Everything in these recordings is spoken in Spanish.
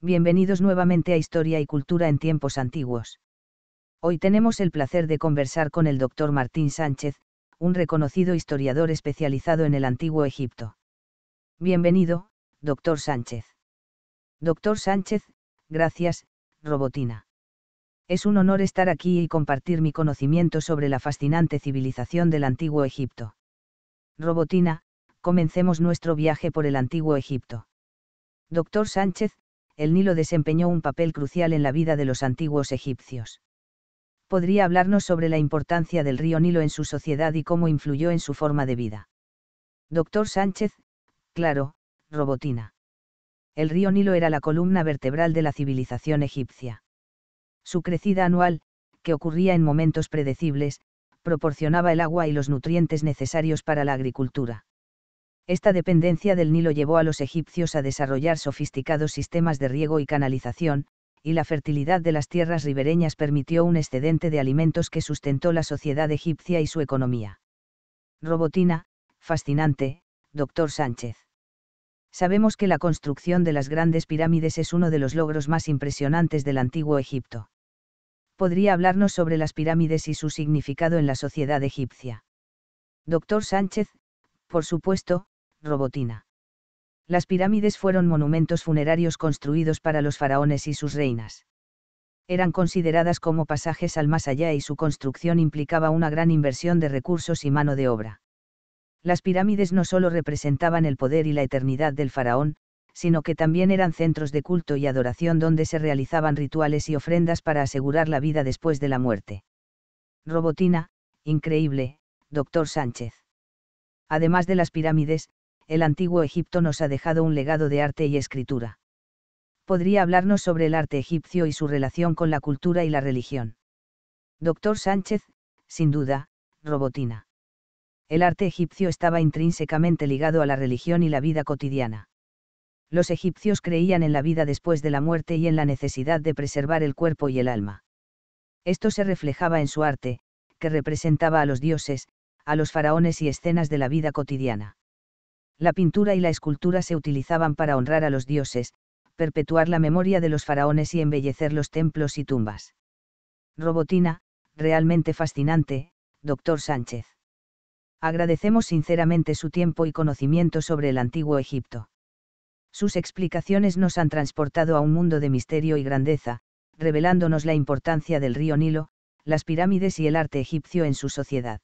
Bienvenidos nuevamente a Historia y Cultura en tiempos antiguos. Hoy tenemos el placer de conversar con el doctor Martín Sánchez, un reconocido historiador especializado en el antiguo Egipto. Bienvenido, doctor Sánchez. Doctor Sánchez, gracias, Robotina. Es un honor estar aquí y compartir mi conocimiento sobre la fascinante civilización del antiguo Egipto. Robotina, comencemos nuestro viaje por el antiguo Egipto. Doctor Sánchez, el Nilo desempeñó un papel crucial en la vida de los antiguos egipcios. Podría hablarnos sobre la importancia del río Nilo en su sociedad y cómo influyó en su forma de vida. Doctor Sánchez, claro, Robotina. El río Nilo era la columna vertebral de la civilización egipcia. Su crecida anual, que ocurría en momentos predecibles, proporcionaba el agua y los nutrientes necesarios para la agricultura. Esta dependencia del Nilo llevó a los egipcios a desarrollar sofisticados sistemas de riego y canalización, y la fertilidad de las tierras ribereñas permitió un excedente de alimentos que sustentó la sociedad egipcia y su economía. Robotina, fascinante, doctor Sánchez. Sabemos que la construcción de las grandes pirámides es uno de los logros más impresionantes del antiguo Egipto. Podría hablarnos sobre las pirámides y su significado en la sociedad egipcia. Doctor Sánchez, por supuesto, Robotina. Las pirámides fueron monumentos funerarios construidos para los faraones y sus reinas. Eran consideradas como pasajes al más allá y su construcción implicaba una gran inversión de recursos y mano de obra. Las pirámides no solo representaban el poder y la eternidad del faraón, sino que también eran centros de culto y adoración donde se realizaban rituales y ofrendas para asegurar la vida después de la muerte. Robotina, increíble, doctor Sánchez. Además de las pirámides, el antiguo Egipto nos ha dejado un legado de arte y escritura. Podría hablarnos sobre el arte egipcio y su relación con la cultura y la religión. Doctor Sánchez, sin duda, Robotina. El arte egipcio estaba intrínsecamente ligado a la religión y la vida cotidiana. Los egipcios creían en la vida después de la muerte y en la necesidad de preservar el cuerpo y el alma. Esto se reflejaba en su arte, que representaba a los dioses, a los faraones y escenas de la vida cotidiana la pintura y la escultura se utilizaban para honrar a los dioses, perpetuar la memoria de los faraones y embellecer los templos y tumbas. Robotina, realmente fascinante, doctor Sánchez. Agradecemos sinceramente su tiempo y conocimiento sobre el antiguo Egipto. Sus explicaciones nos han transportado a un mundo de misterio y grandeza, revelándonos la importancia del río Nilo, las pirámides y el arte egipcio en su sociedad.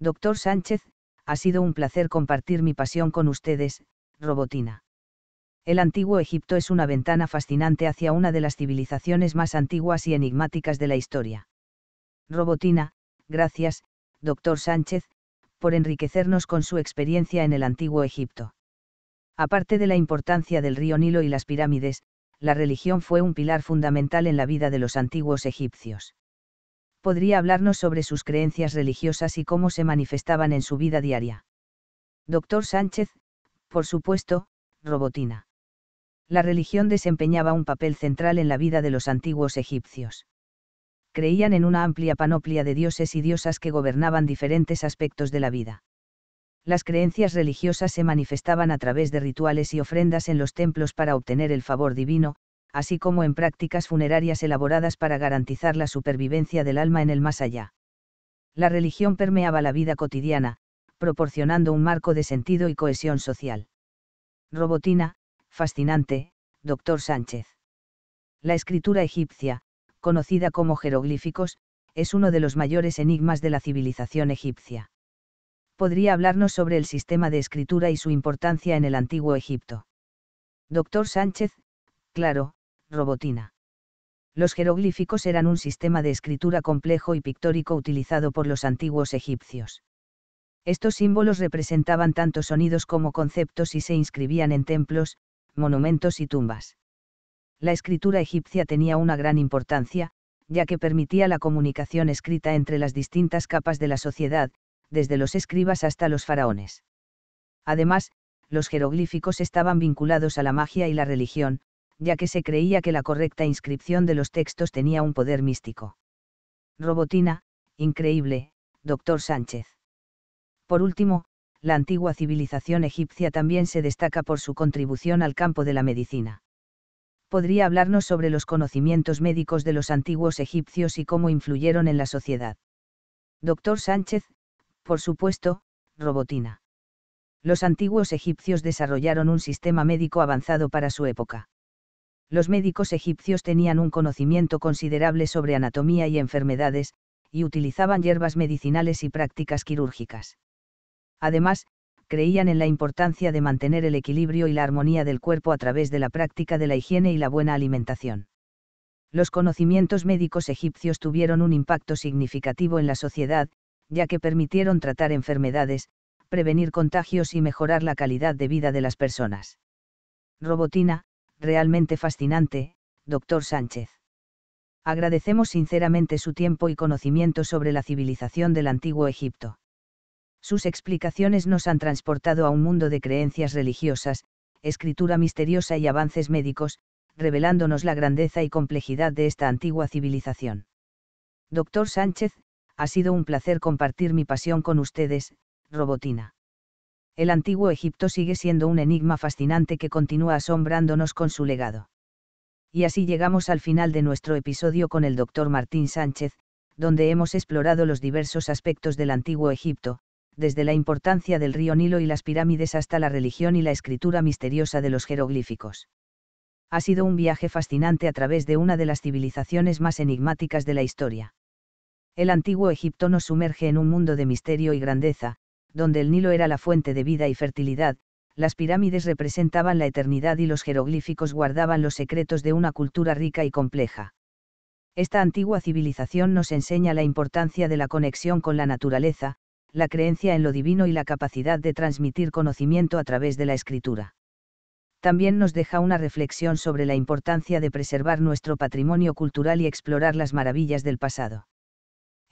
Doctor Sánchez, ha sido un placer compartir mi pasión con ustedes, Robotina. El antiguo Egipto es una ventana fascinante hacia una de las civilizaciones más antiguas y enigmáticas de la historia. Robotina, gracias, doctor Sánchez, por enriquecernos con su experiencia en el antiguo Egipto. Aparte de la importancia del río Nilo y las pirámides, la religión fue un pilar fundamental en la vida de los antiguos egipcios podría hablarnos sobre sus creencias religiosas y cómo se manifestaban en su vida diaria. Doctor Sánchez, por supuesto, Robotina. La religión desempeñaba un papel central en la vida de los antiguos egipcios. Creían en una amplia panoplia de dioses y diosas que gobernaban diferentes aspectos de la vida. Las creencias religiosas se manifestaban a través de rituales y ofrendas en los templos para obtener el favor divino, así como en prácticas funerarias elaboradas para garantizar la supervivencia del alma en el más allá. La religión permeaba la vida cotidiana, proporcionando un marco de sentido y cohesión social. Robotina, fascinante, doctor Sánchez. La escritura egipcia, conocida como jeroglíficos, es uno de los mayores enigmas de la civilización egipcia. Podría hablarnos sobre el sistema de escritura y su importancia en el antiguo Egipto. Doctor Sánchez, claro, robotina. Los jeroglíficos eran un sistema de escritura complejo y pictórico utilizado por los antiguos egipcios. Estos símbolos representaban tanto sonidos como conceptos y se inscribían en templos, monumentos y tumbas. La escritura egipcia tenía una gran importancia, ya que permitía la comunicación escrita entre las distintas capas de la sociedad, desde los escribas hasta los faraones. Además, los jeroglíficos estaban vinculados a la magia y la religión, ya que se creía que la correcta inscripción de los textos tenía un poder místico. Robotina, increíble, doctor Sánchez. Por último, la antigua civilización egipcia también se destaca por su contribución al campo de la medicina. Podría hablarnos sobre los conocimientos médicos de los antiguos egipcios y cómo influyeron en la sociedad. Doctor Sánchez, por supuesto, robotina. Los antiguos egipcios desarrollaron un sistema médico avanzado para su época los médicos egipcios tenían un conocimiento considerable sobre anatomía y enfermedades, y utilizaban hierbas medicinales y prácticas quirúrgicas. Además, creían en la importancia de mantener el equilibrio y la armonía del cuerpo a través de la práctica de la higiene y la buena alimentación. Los conocimientos médicos egipcios tuvieron un impacto significativo en la sociedad, ya que permitieron tratar enfermedades, prevenir contagios y mejorar la calidad de vida de las personas. Robotina, realmente fascinante, doctor Sánchez. Agradecemos sinceramente su tiempo y conocimiento sobre la civilización del antiguo Egipto. Sus explicaciones nos han transportado a un mundo de creencias religiosas, escritura misteriosa y avances médicos, revelándonos la grandeza y complejidad de esta antigua civilización. Doctor Sánchez, ha sido un placer compartir mi pasión con ustedes, Robotina el antiguo Egipto sigue siendo un enigma fascinante que continúa asombrándonos con su legado. Y así llegamos al final de nuestro episodio con el doctor Martín Sánchez, donde hemos explorado los diversos aspectos del antiguo Egipto, desde la importancia del río Nilo y las pirámides hasta la religión y la escritura misteriosa de los jeroglíficos. Ha sido un viaje fascinante a través de una de las civilizaciones más enigmáticas de la historia. El antiguo Egipto nos sumerge en un mundo de misterio y grandeza, donde el Nilo era la fuente de vida y fertilidad, las pirámides representaban la eternidad y los jeroglíficos guardaban los secretos de una cultura rica y compleja. Esta antigua civilización nos enseña la importancia de la conexión con la naturaleza, la creencia en lo divino y la capacidad de transmitir conocimiento a través de la escritura. También nos deja una reflexión sobre la importancia de preservar nuestro patrimonio cultural y explorar las maravillas del pasado.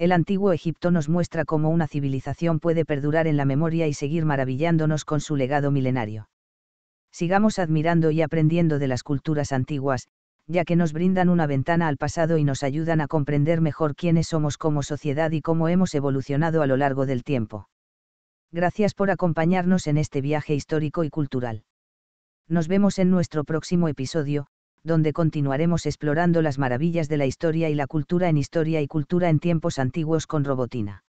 El antiguo Egipto nos muestra cómo una civilización puede perdurar en la memoria y seguir maravillándonos con su legado milenario. Sigamos admirando y aprendiendo de las culturas antiguas, ya que nos brindan una ventana al pasado y nos ayudan a comprender mejor quiénes somos como sociedad y cómo hemos evolucionado a lo largo del tiempo. Gracias por acompañarnos en este viaje histórico y cultural. Nos vemos en nuestro próximo episodio, donde continuaremos explorando las maravillas de la historia y la cultura en historia y cultura en tiempos antiguos con Robotina.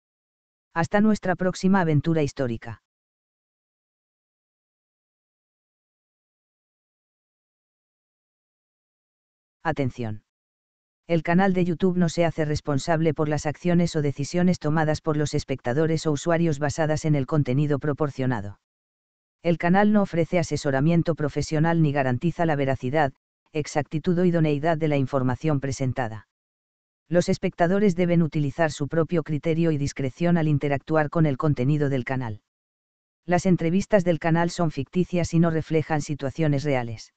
Hasta nuestra próxima aventura histórica. Atención. El canal de YouTube no se hace responsable por las acciones o decisiones tomadas por los espectadores o usuarios basadas en el contenido proporcionado. El canal no ofrece asesoramiento profesional ni garantiza la veracidad, exactitud o idoneidad de la información presentada. Los espectadores deben utilizar su propio criterio y discreción al interactuar con el contenido del canal. Las entrevistas del canal son ficticias y no reflejan situaciones reales.